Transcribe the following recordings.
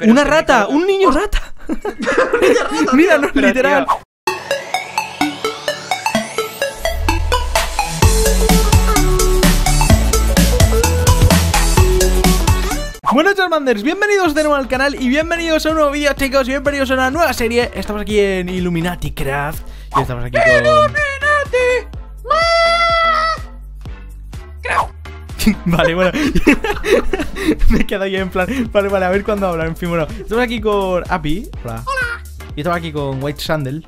Oh. una rata, un niño rata. Mira, no literal. Charmanders, bienvenidos de nuevo al canal y bienvenidos a un nuevo vídeo chicos y bienvenidos a una nueva serie Estamos aquí en Illuminati Craft y estamos aquí con... ¡Illuminati! vale, bueno. me he quedado yo en plan. Vale, vale, a ver cuándo hablan. En fin, bueno. Estamos aquí con Api. Hola. Y estamos aquí con White Sandel.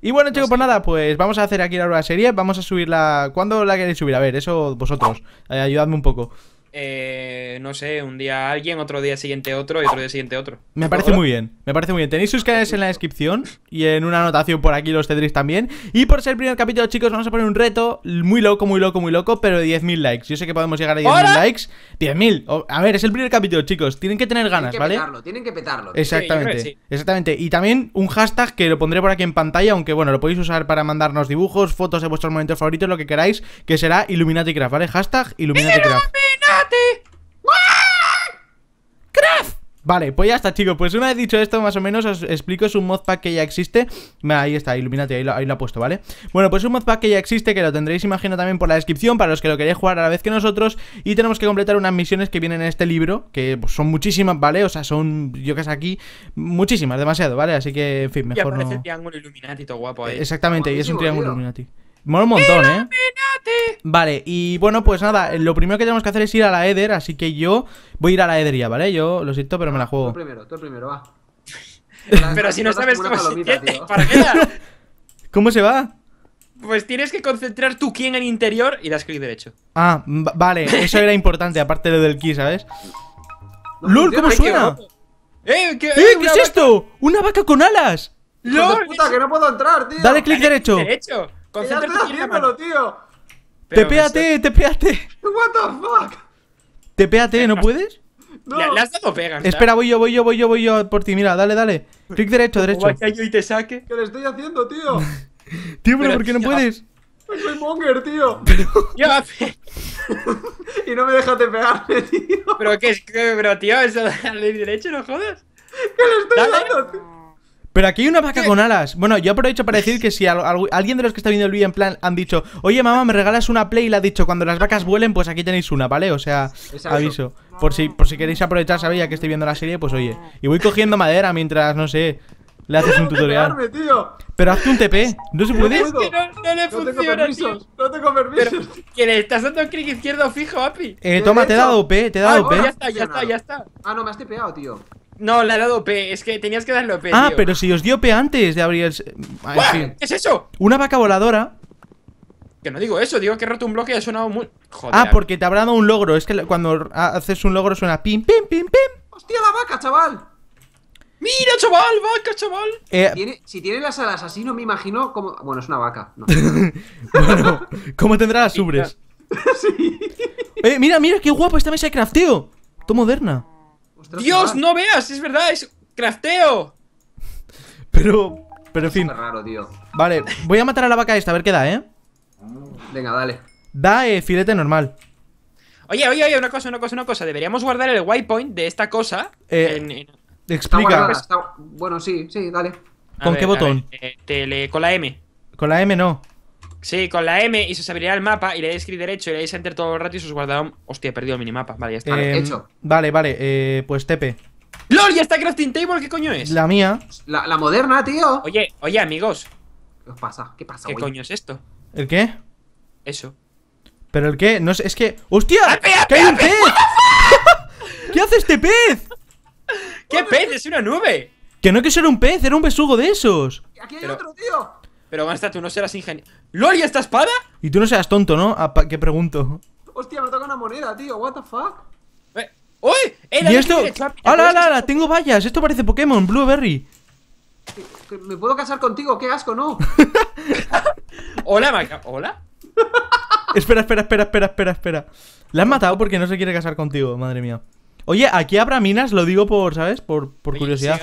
Y bueno, chicos, pues nada, pues vamos a hacer aquí la nueva serie. Vamos a subirla. ¿Cuándo la queréis subir? A ver, eso vosotros. Eh, ayudadme un poco. Eh, no sé, un día alguien, otro día siguiente otro y otro día siguiente otro. Me parece muy bien, me parece muy bien. Tenéis sus canales en la descripción y en una anotación por aquí los tendréis también. Y por ser el primer capítulo, chicos, vamos a poner un reto muy loco, muy loco, muy loco, pero de 10.000 likes. Yo sé que podemos llegar a 10.000 likes. 10.000, a ver, es el primer capítulo, chicos. Tienen que tener ganas, ¿vale? Tienen que petarlo, tienen que petarlo. Exactamente, exactamente. Y también un hashtag que lo pondré por aquí en pantalla, aunque bueno, lo podéis usar para mandarnos dibujos, fotos de vuestros momentos favoritos, lo que queráis, que será IlluminatiCraft, ¿vale? Hashtag IlluminatiCraft. Vale, pues ya está, chicos. Pues una vez dicho esto, más o menos os explico. Es un modpack que ya existe. Ahí está, Illuminati, ahí lo, ha puesto, ¿vale? Bueno, pues un modpack que ya existe, que lo tendréis, imagino, también por la descripción, para los que lo queréis jugar a la vez que nosotros. Y tenemos que completar unas misiones que vienen en este libro, que pues, son muchísimas, ¿vale? O sea, son, yo que sé aquí, muchísimas, demasiado, ¿vale? Así que, en fin, mejor y un triángulo Illuminati, todo guapo ahí. Exactamente, y es un triángulo Illuminati. Mola un montón, ¿eh? Vale, y bueno, pues nada, lo primero que tenemos que hacer es ir a la Eder, así que yo voy a ir a la Edería, ¿vale? Yo lo siento, pero me la juego. Tú primero, tú primero, va. pero si no sabes cómo se ¿eh? ¿para qué? ¿Cómo se va? Pues tienes que concentrar tu ki en el interior y das clic derecho. Ah, vale, eso era importante, aparte de lo del key, ¿sabes? ¿Lul cómo suena! ¡Eh, ¡Eh qué, es esto! ¡Una vaca con alas! ¡Lol! ¡Puta, que no puedo entrar, tío! Dale clic derecho. derecho. Concéntrate haciéndolo, tío! ¡Tepéate, te ¡What the fuck! ¡Te ¿Tepéate, no puedes? No. Le, has dado pega. Espera, voy yo, voy yo, voy yo, voy yo por ti. Mira, dale, dale. Clic derecho, derecho. yo y te saque. ¿Qué le estoy haciendo, tío? tío, pero, ¿por qué no puedes? Soy monger, tío. y no me deja te pegarme, tío. Pero qué es, pero tío, eso darle derecho no jodas. ¿Qué le estoy dando? Tío? Pero aquí hay una vaca con alas. Bueno, yo aprovecho para decir que si alguien de los que está viendo el vídeo en plan han dicho, oye mamá, me regalas una play y le ha dicho, cuando las vacas vuelen, pues aquí tenéis una, ¿vale? O sea, aviso. Por si, por si queréis aprovechar, sabéis, ya que estoy viendo la serie, pues oye. Y voy cogiendo madera mientras, no sé, le haces un tutorial. Pero hazte un TP, no se puede. Es no, no le no funciona. tío. No tengo permiso que le estás dando clic izquierdo fijo, Api. Eh, toma, te he dado P, te he dado ah, P. Ya está, ya está, ya está. Ah, no, me has tipeado, tío. No, le ha dado P, es que tenías que darle P. Ah, pero si os dio P antes de abrir el. ¿Qué es eso? Una vaca voladora. Que no digo eso, digo que he roto un bloque y ha sonado muy. Joder. Ah, porque te habrá dado un logro. Es que cuando haces un logro suena pim, pim, pim, pim. ¡Hostia, la vaca, chaval! ¡Mira, chaval! ¡Vaca, chaval! Eh, si, tiene, las alas así, no me imagino cómo. Bueno, es una vaca. No. bueno, ¿cómo tendrá las ubres? sí. Eh, mira, mira, qué guapo esta mesa de crafteo. Todo moderna. Dios, no veas, es verdad, es crafteo. Pero, pero en fin. raro, tío. Vale, voy a matar a la vaca esta, a ver qué da, ¿eh? Venga, dale. Da eh, filete normal. Oye, oye, oye, una cosa, una cosa, una cosa. Deberíamos guardar el point de esta cosa. Eh, Explica. Bueno, sí, sí, dale. ¿Con qué botón? Eh, con la M. Con la M no. Sí, con la M y se os abrirá el mapa y le dais clic derecho y le dais enter todo el rato y se os guardará Hostia, he perdido el minimapa. Vale, ya está. Em, hecho. Vale, vale, eh, pues Tepe. ¡LOL! ¿Ya está Crafting Table? ¿Qué coño es? La mía. La, moderna, tío. Oye, oye, amigos. ¿Qué os pasa? ¿Qué pasa, ¿Qué coño es esto? ¿El qué? Eso. ¿Pero el qué? No sé, es que... ¡Hostia! ¡Ape, ape, que hay un pez! ¿Qué hace este pez? ¿Qué pez? Es una nube. Que no que ser un pez, era un besugo de esos. Aquí hay otro, tío. Pero maestra, tú no serás ingenio... ¿Lol y esta espada? Y tú no seas tonto, ¿no? ¿Qué pregunto? Hostia, me toca una moneda, tío. What the fuck? Eh. ¡Uy! ¡Eh, ¿Y esto? ¡Hala, hala, hala! Tengo vallas. Esto parece Pokémon, Blueberry. ¿Me puedo casar contigo? ¡Qué asco, no! Hola, Maca. ¿Hola? espera, espera, espera, espera, espera, espera. La han matado porque no se quiere casar contigo, madre mía. Oye, aquí habrá minas, lo digo por, ¿sabes? Por, por curiosidad.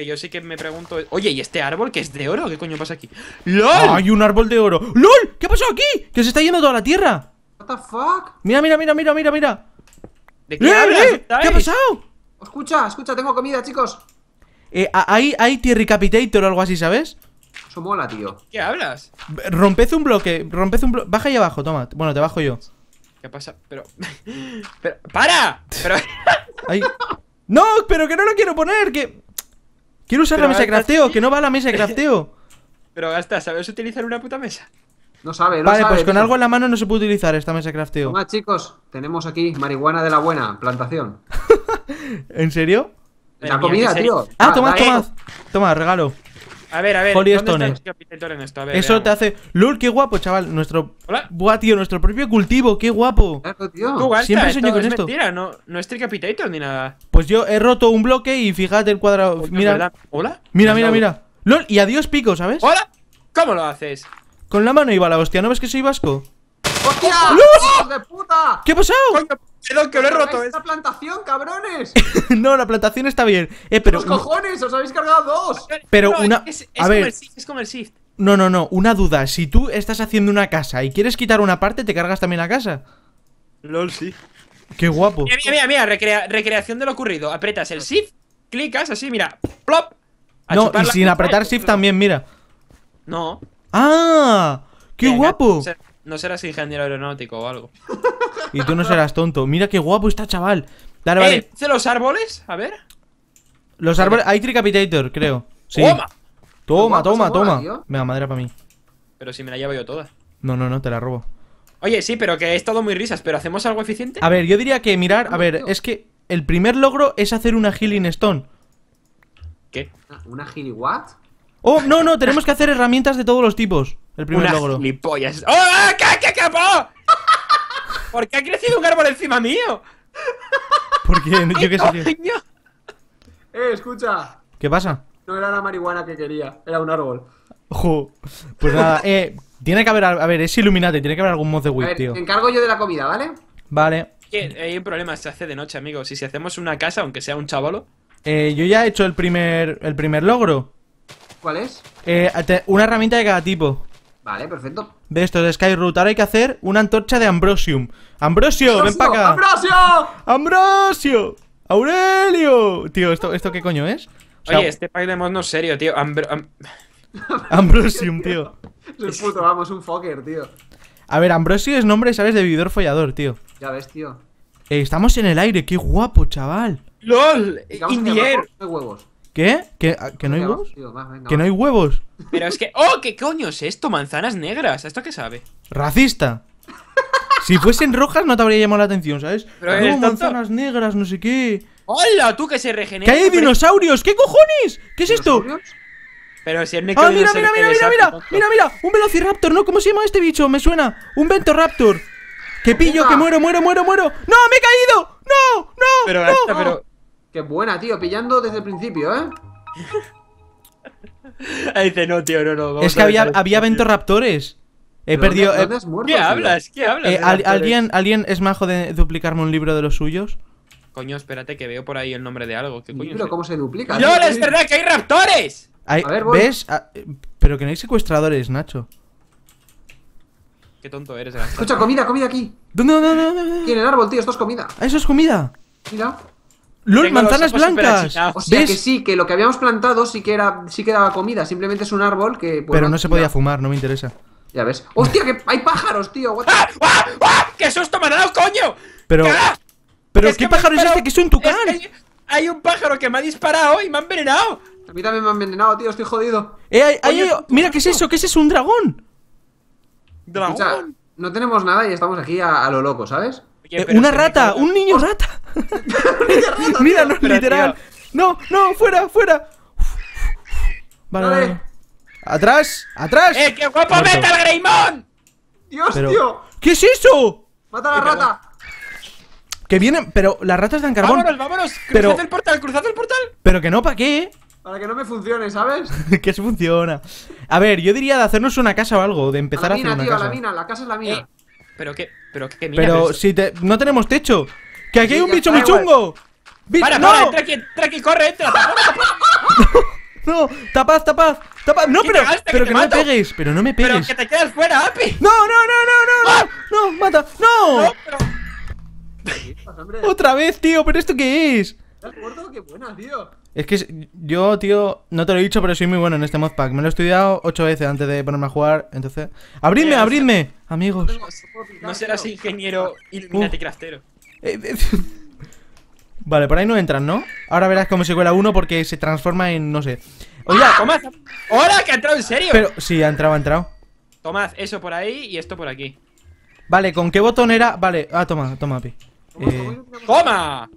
Que yo sí que me pregunto. Oye, ¿y este árbol que es de oro? ¿Qué coño pasa aquí? ¡LOL! ¡Hay un árbol de oro! ¡LOL! ¿Qué ha pasado aquí? ¡Que se está yendo toda la tierra! Mira, mira, mira, mira, mira, mira. ¿De qué, ¡Eh, hablas, eh! ¿Qué ha pasado? Escucha, escucha, tengo comida, chicos. Eh, hay, hay Tierry Capitator o algo así, ¿sabes? Eso mola, tío. ¿Qué hablas? Romped un bloque, romped un bloque. Baja ahí abajo, toma. Bueno, te bajo yo. ¿Qué pasa? Pero. pero ¡Para! Pero. ¡No! ¡Pero que no lo quiero poner! Que. Quiero usar la mesa de crafteo, que no va a la mesa de crafteo. Pero hasta ¿sabes utilizar una puta mesa? No sabe, no Vale, pues con algo en la mano no se puede utilizar esta mesa de crafteo. Toma, chicos, tenemos aquí marihuana de la buena, plantación. ¿En serio? La comida, tío. Ah, ah toma, toma. Eh. Toma, regalo. A ver, a ver. en esto? A ver, Eso te hace. LOL, qué guapo, chaval. Nuestro. Hola. Buah, tío, nuestro propio cultivo, qué guapo. tío. Siempre soñé con esto. Mentira, no, no es ni nada. Pues yo he roto un bloque y fíjate el cuadrado. mira. Hola. Mira, mira, mira. LOL, y adiós pico, ¿sabes? ¡Hola! ¿Cómo lo haces? Con la mano iba la hostia, ¿no ves que soy vasco? ¡Hostia! ¡De puta! ¿Qué ha pasado? que lo he roto. ¡Esta plantación, cabrones! no, la plantación está bien. Eh, pero... cojones! ¡Os habéis cargado dos! Pero una... Es, a ver... es como el shift. No, no, no. Una duda. Si tú estás haciendo una casa y quieres quitar una parte, ¿te cargas también la casa? LOL, sí. Qué guapo. Mira, mira, mira. recreación de lo ocurrido. Apretas el shift, clicas así, mira. Plop. No, y sin apretar shift también, mira. No. ¡Ah! ¡Qué guapo! No serás ingeniero aeronáutico o algo. Y tú no serás tonto. Mira qué guapo está, chaval. Dale, vale. ¿Eh? ¿De los árboles? A ver. Los árboles. Hay Tricapitator, creo. Sí. ¡Toma! Toma, toma, toma. me Venga, madera para mí. Pero si me la llevo yo toda. No, no, no, te la robo. Oye, sí, pero que es todo muy risas, pero ¿hacemos algo eficiente? A ver, yo diría que mirar, a ver, es que el primer logro es hacer una healing stone. ¿Qué? ¿Una healing what? Oh, no, no, tenemos que hacer herramientas de todos los tipos. El primer logro. ¡Oh, qué, ah, qué, ¿Por qué ha crecido un árbol encima mío? ¿Por qué? qué Eh, escucha. ¿Qué pasa? No era la marihuana que quería, era un árbol. Pues nada, eh, tiene que haber, a ver, es Illuminati, tiene que haber algún mod de Wii, tío. Te encargo yo de la comida, ¿vale? Vale. vale Hay un problema, se hace de noche, amigos. si hacemos una casa, aunque sea un chavalo. Eh, yo ya he hecho el primer, el primer logro. ¿Cuál es? Eh, una herramienta de cada tipo. Vale, perfecto. De estos de Skyroot, ahora hay que hacer una antorcha de Ambrosium. ¡Ambrosio, ¡Ambrosio! ven para acá! ¡Ambrosio! ¡Ambrosio! ¡Aurelio! Tío, ¿esto, esto qué coño es? Oye, este mod no es serio, tío. Ambrosium, tío. Es puto, vamos, un fucker, tío. A ver, Ambrosio es nombre, ¿sabes? De vividor follador, tío. Ya ves, tío. Eh, estamos en el aire, qué guapo, chaval. ¡Lol! Indier De huevos. ¿Qué? Ah, ¿Que, no hay huevos? que no hay huevos. Pero es que. ¡Oh! ¿Qué coño es esto? Manzanas negras. ¿A esto qué sabe? Racista. si fuesen rojas no te habría llamado la atención, ¿sabes? Pero ah, manzanas negras, no sé qué. ¡Hola! ¿Tú que se regenera? ¿Qué hay dinosaurios? ¿Qué cojones? ¿Qué es esto? Pero si ¡Ah, mira, mira, mira, mira, un velociraptor! ¿No? ¿Cómo se llama este bicho? Me suena. ¡Un ventoraptor! ¡Que pillo, que muero, muero, muero, muero! ¡No, me he caído! ¡No, no! Pero, no, pero Qué buena, tío, pillando desde el principio, ¿eh? Ahí dice, no, tío, no, no. es que había, había raptores. He perdido. ¿Qué hablas? ¿Qué hablas? Eh, ¿alguien, ¿Alguien es majo de duplicarme un libro de los suyos? Coño, espérate que veo por ahí el nombre de algo. ¿Qué coño? ¿cómo se duplica? ¡No, les verdad que hay raptores! ¿Ves? Ah, pero que no hay secuestradores, Nacho. Qué tonto eres, Escucha, comida, comida aquí. ¿Dónde, dónde, dónde? dónde? Aquí en el árbol, tío, esto es comida. Ah, eso es comida? Mira. Lul, manzanas blancas. O sea que sí, que lo que habíamos plantado sí que era, sí que daba comida, simplemente es un árbol que. Pero no, se podía fumar, no me interesa. Ya ves. ¡Hostia, que hay pájaros, tío! ¡Ah! ¡Ah! ¡Ah! ¡Qué susto me ha dado, coño! Pero. ¿Pero qué pájaro es este? ¡Que es un tucán! hay un pájaro que me ha disparado y me ha envenenado. A mí también me han envenenado, tío, estoy jodido. Eh, hay, mira, ¿qué es eso? ¿Qué es eso? ¿Un dragón? ¿Dragón? no tenemos nada y estamos aquí a lo loco, ¿sabes? Eh, oh. una rata, un niño rata. Mira, no literal. No, no, fuera, fuera. Vale, ¡Atrás! ¡Atrás! ¡Eh, qué guapo meta el Greymon! ¡Dios, tío! ¿Qué es eso? ¡Mata la rata! Que vienen, pero las ratas dan carbón. Vámonos, vámonos, cruzad el portal, cruzad el portal. Pero que no, ¿para qué? Para que no me funcione, ¿sabes? que se funciona. A ver, yo diría de hacernos una casa o algo, de empezar a, la mina, tío, La mina, la casa es la mina. Eh, pero qué, pero qué mierda. Pero si te, no tenemos techo. ¡Que aquí hay un bicho muy chungo! para, para, no! entra aquí, entra corre, entra. no, tapaz tapaz tapaz No, pero, pero que, no me pegues, pero no me pegues. Pero que te quedas fuera, Api. No, no, no, no, no, no, ah. mata, no. pero... Otra vez, tío, pero esto qué es? Qué buena, tío. Es que yo, tío, no te lo he dicho, pero soy muy bueno en este modpack. Me lo he estudiado ocho veces antes de ponerme a jugar, entonces... ¡Abridme, abridme! Amigos. No serás ingeniero uh. iluminati crastero eh, eh, vale, por ahí no entran, ¿no? Ahora verás cómo se cuela uno porque se transforma en, no sé. oye ah, Tomás. ¡Hola, que ha entrado en serio! Pero, sí, ha entrado, ha entrado. Tomás, eso por ahí y esto por aquí. Vale, ¿con qué botón era? Vale, ah, toma, toma, Pi. ¡Toma!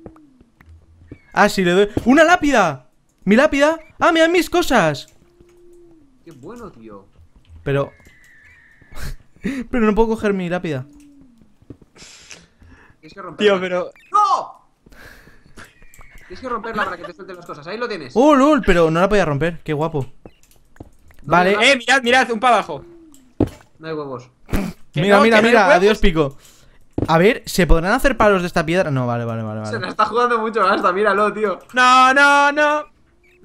Ah, sí, le doy... ¡Una lápida! ¿Mi lápida? ¡Ah, me dan mis cosas! ¡Qué bueno, tío! Pero... pero no puedo coger mi lápida. Tienes que Tío, pero... ¡No! Tienes que romperla para que te suelten las cosas. Ahí lo tienes. ¡Uh, lul! Pero no la podía romper. ¡Qué guapo! vale. ¡Eh, mirad, mirad! Un para abajo. No hay huevos. mira, mira, mira. Adiós, pico. A ver, ¿se podrán hacer palos de esta piedra? No, vale, vale, vale. vale. Se la está jugando mucho hasta, míralo, tío. No, no, no.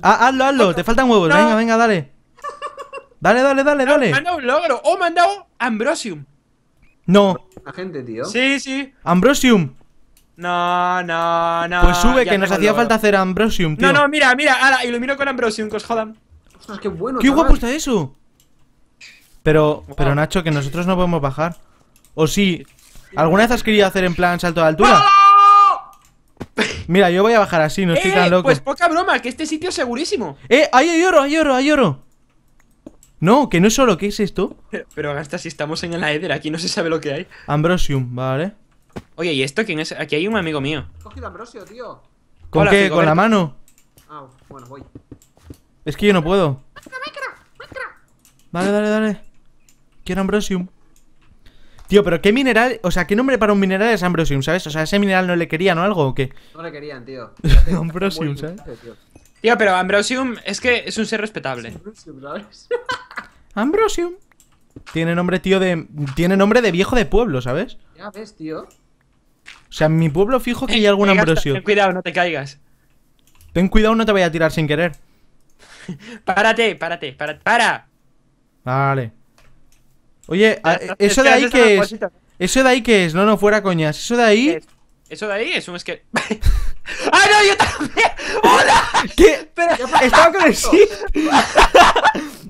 Ah, hazlo, hazlo, te faltan huevos. Venga, venga, dale. Dale, dale, dale, dale. Me han dado un logro. Oh, me han dado Ambrosium. No. La gente, tío. Sí, sí. Ambrosium. No, no, no. Pues sube, que nos hacía falta hacer Ambrosium, tío. No, no, mira, mira. Ala, ilumino con Ambrosium, que Ostras, qué bueno. Qué guapo está eso. Pero, pero Nacho, que nosotros no podemos bajar. O sí, ¿Alguna vez has querido hacer en plan salto de altura? Mira, yo voy a bajar así, no estoy tan eh, eh, loco. Pues poca broma, que este sitio es segurísimo. ¡Eh! ¡Ahí hay oro, hay oro, hay oro! No, que no es solo, ¿qué es esto? Pero, hasta si estamos en el Eder, aquí no se sabe lo que hay. Ambrosium, vale. Oye, ¿y esto quién es? Aquí hay un amigo mío. Cogido Ambrosio, tío. ¿Con qué? ¿Con la mano? Ah, bueno, voy. Es que yo no puedo. Vale, dale, dale. Quiero Ambrosium. Tío, pero qué mineral, o sea, qué nombre para un mineral es Ambrosium, ¿sabes? O sea, ese mineral no le querían o algo o qué? No le querían, tío. Ambrosium, ¿sabes? Tío, pero Ambrosium es que es un ser respetable. Ambrosium. Tiene nombre, tío, de. Tiene nombre de viejo de pueblo, ¿sabes? Ya ves, tío. O sea, en mi pueblo fijo que hay algún Ambrosium. Ten cuidado, no te caigas. Ten cuidado, no te voy a tirar sin querer. párate, párate. ¡Para! Vale. Oye, ah, eso de ahí que es. Eso de ahí que es, no, no fuera coñas. Eso de ahí. Eso de ahí es un esqueleto. ¡Ah, no! ¡Yo también! ¡Hola! ¿Qué? Estaba con el shift.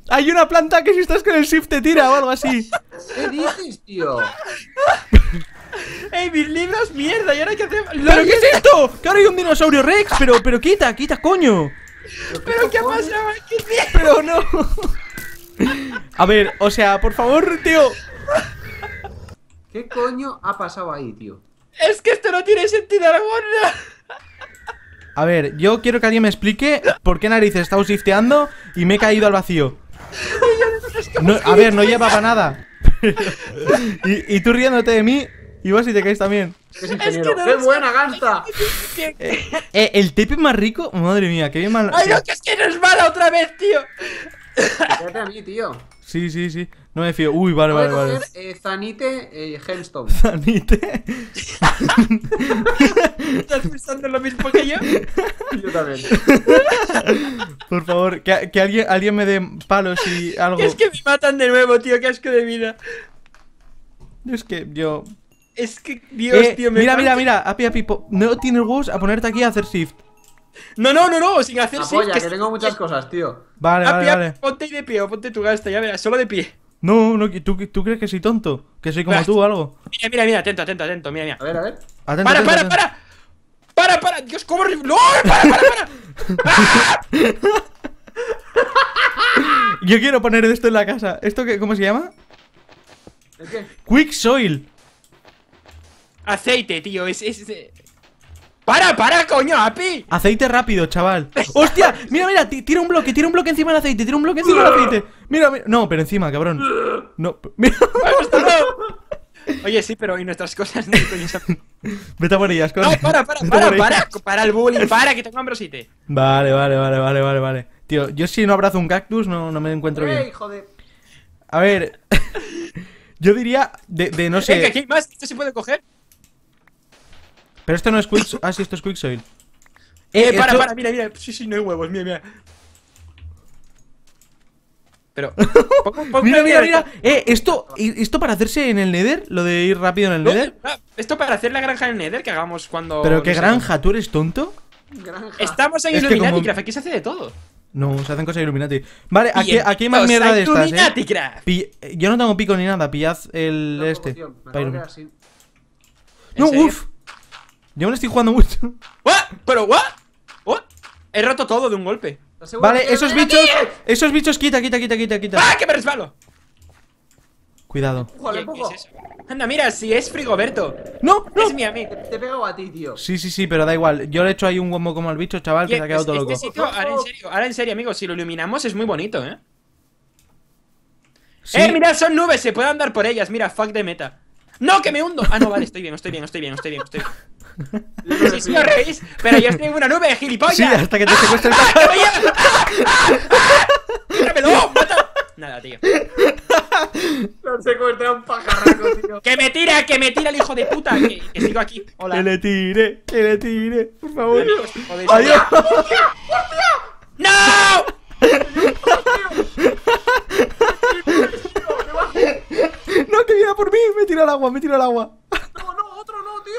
Hay una planta que si estás con el shift te tira o algo así. ¿Qué dices, tío? ¡Ey, mis libros, mierda! ¿Y ahora qué hacemos? ¿Pero qué es esto? Que ahora hay un dinosaurio Rex, pero, pero quita, quita, coño. ¿Pero qué, ¿Pero ha pasado? ¿Qué Pero no. A ver, o sea, por favor, tío. ¿Qué coño ha pasado ahí, tío? Es que esto no tiene sentido Aragorn A ver, yo quiero que alguien me explique por qué narices he estado shifteando y me he caído al vacío. a ver, no para nada. y, tú riéndote de mí, y vos si te caes también. Es, que no ¡Qué buena eh, eh, el tepe más rico, madre mía, qué bien mal. ¡Ay, no, que es que no es mala otra vez, tío! a mí, tío. Sí, sí, sí. No me fío. Uy, vale, vale, vale. Eh, Zanite eh, ¿Zanite? ¿Estás pensando lo mismo que yo? Yo también. Por favor, que, que alguien, alguien me dé palos y algo. Es que me matan de nuevo, tío. Qué asco de vida. Es que yo. Es que, Dios, eh, tío, me Mira, mira, mira. Api, pipo no tienes gusto a ponerte aquí a hacer shift. No, no, no, no, sin hacer Apoya, que, que tengo muchas cosas, tío. Vale, ah, vale, vale. Ponte de pie ponte tu gasta, ya verás, solo de pie. No, no, ¿tú, ¿tú crees que soy tonto? ¿Que soy como tú o algo? Mira, mira, mira, atento, atento, atento, mira, mira. A ver, a ver. para, para, para, para, para, Dios, cómo... ¡No! ¡Para, para, para! para Yo quiero poner esto en la casa. ¿Esto qué, cómo se llama? ¿El qué? Quick Soil. Aceite, tío, es... ¡Para, para, coño, Api! Aceite rápido, chaval. ¡Hostia! Mira, mira, tira un bloque, tira un bloque encima del aceite, tira un bloque encima del aceite. Mira, mira. No, pero encima, cabrón. No, mira. Pues Oye, sí, pero y nuestras cosas no Vete a por ellas, coño. No, para, para, para, para, para el bullying, para, que tengo ambrosite. Vale, vale, vale, vale, vale, vale. Tío, yo si no abrazo un cactus no, no me encuentro bien. bien. joder! A ver. yo diría de, de no sé. ¿Qué, qué más? ¿Esto se puede coger? Pero esto no es quick, Ah, sí, esto es quicksoil eh, eh, para, para, mira, mira. Sí, sí, no hay huevos, mira, mira. Pero. mira, mira, mira. Eh, esto, esto para hacerse en el Nether, lo de ir rápido en el Nether. Esto para hacer la granja en el Nether que hagamos cuando. ¿Pero qué granja? ¿Tú eres tonto? Granja. Estamos en Illuminati, Craft. Aquí se hace de todo. No, se hacen cosas Illuminati. Vale, aquí, aquí, hay más mierda de estas. Eh. Illuminati, ¿eh? Yo no tengo pico ni nada. Pillad el este. No, uff. Yo me lo estoy jugando mucho. ¿What? ¿Pero what? what? He roto todo de un golpe. Vale, esos bichos. Esos bichos, quita, quita, quita, quita, quita. ¡Ah, que me resbalo! Cuidado. ¿Qué es Anda, mira, si es Frigoberto. ¡No! ¡No! Es mi amigo. Te he pegado a ti, tío. Sí, sí, sí, pero da igual. Yo le he hecho ahí un wombo como al bicho, chaval, que se ha quedado todo este loco. ahora, en serio, ahora en serio, amigos, si lo iluminamos es muy bonito, ¿eh? ¡Eh, mira, son nubes! Se puede andar por ellas. Mira, fuck de meta. ¡No, que me hundo! Ah, no, vale, estoy bien, estoy bien, estoy bien, estoy bien. Estoy bien. Si sí, os reís, pero yo estoy en una nube, gilipollas. Sí, hasta que te secuestren. ¡Ah! ¡Tíramelo! ¡Mata! Nada, tío. Lo secuestrado un pajarraco, tío. ¡Que me tira! ¡Que me tira el hijo de puta! Que, sigo aquí. Hola. Que le tire, que le tire, por favor. Joder, ¡Adiós! ¡No! ¡No, que viene por mí! ¡Me tira el agua, me tira el agua!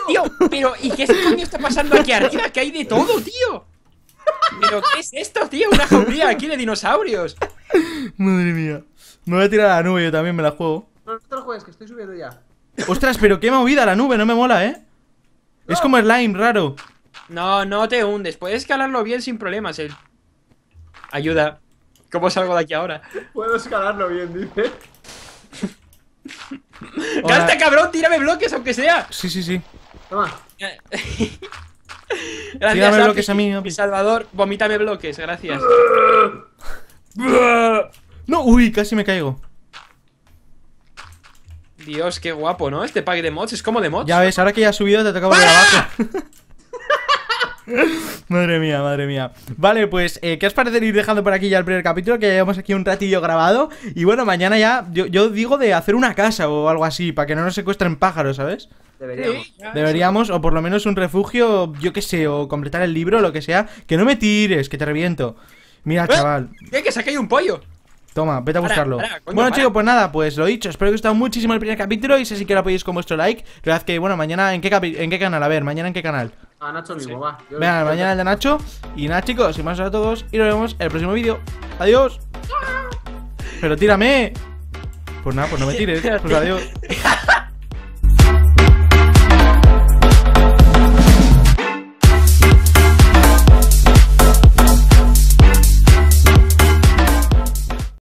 tío! pero ¿y qué coño está pasando aquí arriba? Que hay de todo, tío. ¿Pero qué es esto, tío? Una jauría aquí de dinosaurios. Madre mía. Me voy a tirar a la nube, yo también me la juego. No, no que estoy subiendo ya. Ostras, pero qué movida la nube, no me mola, ¿eh? Es como slime, raro. No, no te hundes. Puedes escalarlo bien sin problemas, él. Eh. Ayuda. ¿Cómo salgo de aquí ahora? Puedo escalarlo bien, dice. ¡Gasta, cabrón! ¡Tírame bloques, aunque sea! Sí, sí, sí. Toma. gracias, bloques a mí, Salvador, vomítame bloques, gracias. no, uy, casi me caigo. Dios, qué guapo, ¿no? Este pack de mods es como de mods. Ya ves, ahora que ya has subido te toca volver abajo. madre mía, madre mía. Vale, pues, eh, ¿qué os parece ir dejando por aquí ya el primer capítulo? Que llevamos aquí un ratillo grabado. Y bueno, mañana ya, yo, yo digo de hacer una casa o algo así, para que no nos secuestren pájaros, ¿sabes? Deberíamos. o por lo menos un refugio, yo qué sé, o completar el libro, lo que sea. Que no me tires, que te reviento. Mira, ¿Eh? chaval. ¿Qué? Que sacar un pollo. Toma, vete a buscarlo. bueno, chicos, pues nada, pues lo dicho. Espero que os haya gustado muchísimo el primer capítulo. Y sé si que lo con vuestro like. La verdad que, bueno, mañana, ¿en qué, ¿en qué canal? A ver, mañana, ¿en qué canal? A ah, Nacho mismo, va. Venga, mañana el de Nacho. Y nada, chicos, y más a todos. Y nos vemos en el próximo vídeo. Adiós. ¡Ah! Pero tírame. Pues nada, pues no me tires. Pues adiós.